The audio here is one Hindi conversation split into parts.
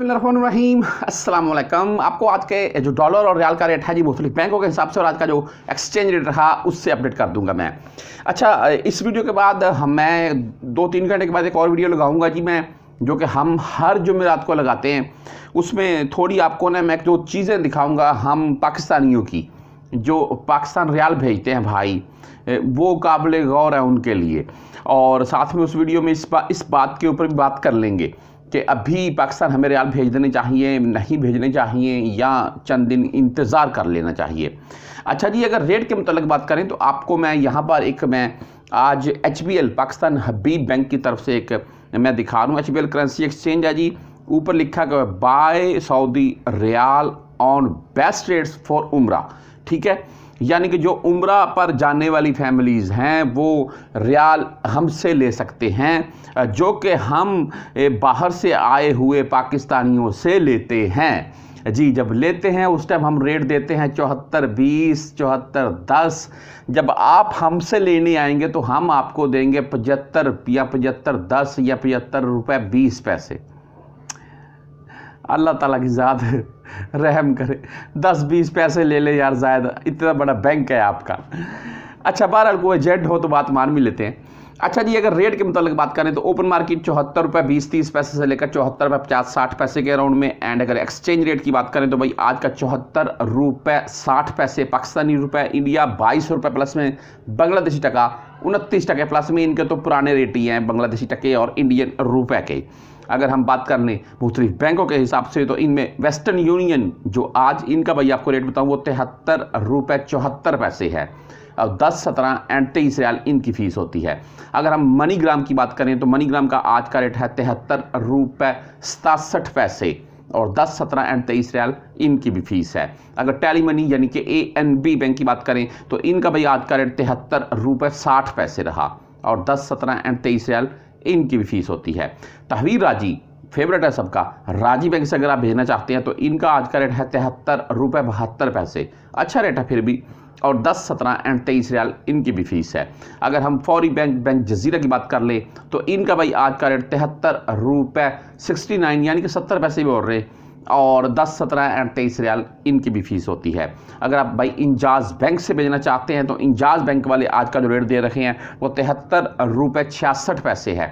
अस्सलाम वालेकुम आपको आज के जो डॉलर और रियाल का रेट है जी मुख्तलिफ बैंकों के हिसाब से और आज का जो एक्सचेंज रेट रहा उससे अपडेट कर दूंगा मैं अच्छा इस वीडियो के बाद हम मैं दो तीन घंटे के बाद एक और वीडियो लगाऊंगा जी मैं जो कि हम हर जुमेरात को लगाते हैं उसमें थोड़ी आपको ना मैं जो चीज़ें दिखाऊँगा हम पाकिस्तानियों की जो पाकिस्तान रियाल भेजते हैं भाई वो काबिल गौर है उनके लिए और साथ में उस वीडियो में इस बात इस बात के ऊपर भी बात कर लेंगे कि अभी पाकिस्तान हमें रियाल भेज देने चाहिए नहीं भेजने चाहिए या चंद दिन इंतज़ार कर लेना चाहिए अच्छा जी अगर रेट के मतलब बात करें तो आपको मैं यहाँ पर एक मैं आज एच पाकिस्तान हबीब बैंक की तरफ से एक मैं दिखा रहा हूँ एच करेंसी एक्सचेंज है जी ऊपर लिखा गया buy Saudi riyal on best rates for उम्र ठीक है यानी कि जो उम्र पर जाने वाली फैमिलीज़ हैं वो रियाल हमसे ले सकते हैं जो कि हम बाहर से आए हुए पाकिस्तानियों से लेते हैं जी जब लेते हैं उस टाइम हम रेट देते हैं चौहत्तर बीस चौहत्तर दस जब आप हमसे लेने आएंगे तो हम आपको देंगे पचहत्तर या पचहत्तर दस या पचहत्तर रुपये बीस पैसे अल्लाह ताला की ज़ात रहम करे दस बीस पैसे ले ले यार जायद इतना बड़ा बैंक है आपका अच्छा बार कोई जेड हो तो बात मान भी लेते हैं अच्छा जी अगर रेट के मुताबिक बात करें तो ओपन मार्केट चौहत्तर रुपये बीस तीस पैसे से लेकर चौहत्तर रुपये पचास साठ पैसे के अराउंड में एंड अगर एक्सचेंज रेट की बात करें तो भाई आज का चौहत्तर रुपये साठ पैसे पाकिस्तानी रुपये इंडिया बाईस रुपये प्लस में बांग्लादेशी टका उनतीस टके प्लस में इनके तो पुराने रेट ही हैं बांग्लादेशी टके और इंडियन रुपए के अगर हम बात कर लें मुख्तलिफ बैंकों के हिसाब से तो इनमें वेस्टर्न यूनियन जो आज इनका भाई आपको रेट बताऊँ वो तिहत्तर रुपये चौहत्तर पैसे है और दस सत्रह एंड तेईस रियाल इनकी फ़ीस होती है अगर हम मनीग्राम की बात करें तो मनीग्राम का आज का रेट है तिहत्तर रुपये सतासठ पैसे और 10, 17 एंड 23 रियाल इनकी भी फीस है अगर टैली मनी यानी कि ए एन बी बैंक की बात करें तो इनका भाई आज का रेट तिहत्तर रुपये साठ पैसे रहा और 10, 17 एंड 23 रियाल इनकी भी फीस होती है तहवीर राजी फेवरेट है सबका राजी बैंक से अगर आप भेजना चाहते हैं तो इनका आज का रेट है तिहत्तर रुपये बहत्तर पैसे अच्छा रेट है फिर भी और 10 17 एंड 23 रियाल इनकी भी फीस है अगर हम फौरी बैंक बैंक जजीरा की बात कर ले तो इनका भाई आज का रेट तिहत्तर रुपये सिक्सटी नाइन यानी कि सत्तर पैसे भी और रहे और 10 सत्रह एंड तेईस रियाल इनकी भी फीस होती है अगर आप भाई इंजाज बैंक से भेजना चाहते हैं तो इंजाज बैंक वाले आज का जो रेट दे रखे हैं वो तिहत्तर रुपये छियासठ पैसे है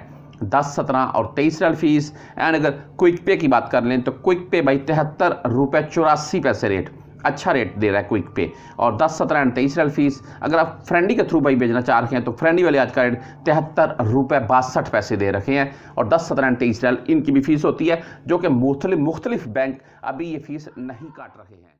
दस सत्रह और तेईस रियाल फीस एंड अगर क्विक पे की बात कर लें तो क्विक पे भाई तिहत्तर रुपये चौरासी पैसे रेट अच्छा रेट दे रहा है क्विक पे और दस सत्रह एंड तेईस रेल फीस अगर आप फ्रेंडी के थ्रू भाई भेजना चाह रहे हैं तो फ्रेंडी वाले आज का रेट तिहत्तर रुपये बासठ पैसे दे रखे हैं और दस सत्रह एंड तेईस रेल इनकी भी फीस होती है जो कि मुख्तलि मुख्तलिफ बैंक अभी ये फीस नहीं काट रहे हैं